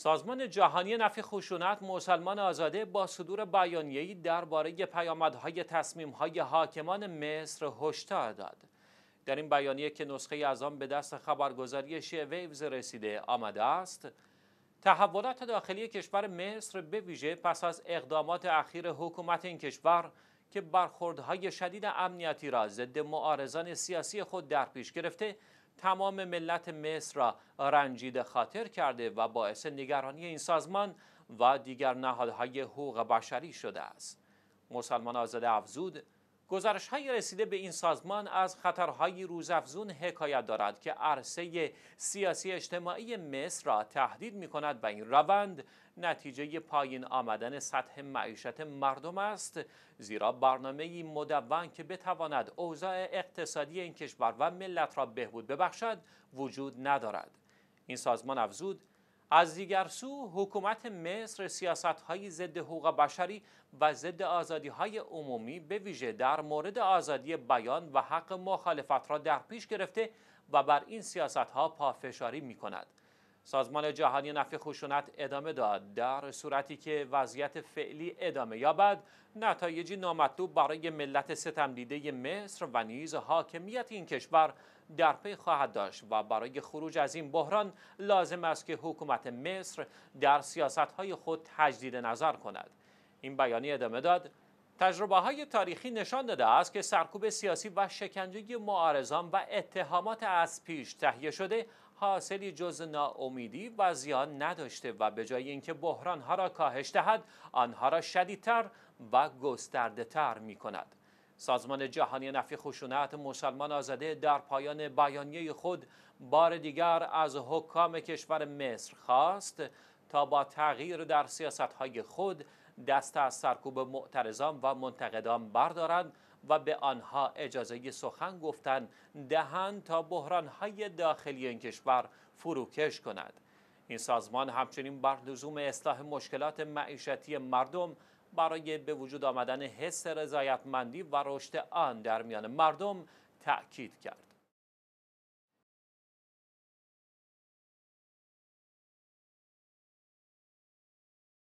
سازمان جهانی نفی خشونت مسلمان آزاده با صدور بیانیه‌ای درباره پیامدهای تصمیم‌های حاکمان مصر هشدار داد. در این بیانیه که نسخه از آن به دست خبرگزاری ویوز رسیده آمده است، تحولات داخلی کشور مصر به ویژه پس از اقدامات اخیر حکومت این کشور که برخوردهای شدید امنیتی را ضد معارضان سیاسی خود در پیش گرفته تمام ملت مصر را رنجیده خاطر کرده و باعث نگرانی این سازمان و دیگر نهادهای حقوق بشری شده است مسلمان آزاده افزود گزارش های رسیده به این سازمان از خطرهای روزافزون حکایت دارد که عرصه سیاسی اجتماعی مصر را تهدید می کند و این روند نتیجه پایین آمدن سطح معیشت مردم است زیرا برنامه مدون که بتواند اوضاع اقتصادی این کشور و ملت را بهبود ببخشد وجود ندارد این سازمان افزود از دیگر سو حکومت مصر سیاست های ضد حقوق بشری و ضد آزادی های عمومی به ویژه در مورد آزادی بیان و حق مخالفت را در پیش گرفته و بر این سیاست ها پافشاری می کند. سازمان جهانی نفع خشونت ادامه داد در صورتی که وضعیت فعلی ادامه یابد نتایجی نامطلوب برای ملت دیده مصر و نیز حاکمیت این کشور در پی خواهد داشت و برای خروج از این بحران لازم است که حکومت مصر در سیاستهای خود تجدید نظر کند این بیانی ادامه داد تجربه های تاریخی نشان داده است که سرکوب سیاسی و شکنجه معارضان و اتهامات از پیش تهیه شده حاصلی جز ناامیدی و زیان نداشته و به جای اینکه ها را کاهش دهد آنها را شدیدتر و گسترده تر می کند. سازمان جهانی نفی خشونت مسلمان آزاده در پایان بیانیه خود بار دیگر از حکام کشور مصر خواست تا با تغییر در سیاستهای خود دست از سرکوب معترضان و منتقدان بردارند و به آنها اجازه سخن گفتن دهند تا بحرانهای داخلی این کشور فروکش کند این سازمان همچنین بر لزوم اصلاح مشکلات معیشتی مردم برای به وجود آمدن حس رضایتمندی و رشد آن در میان مردم تأکید کرد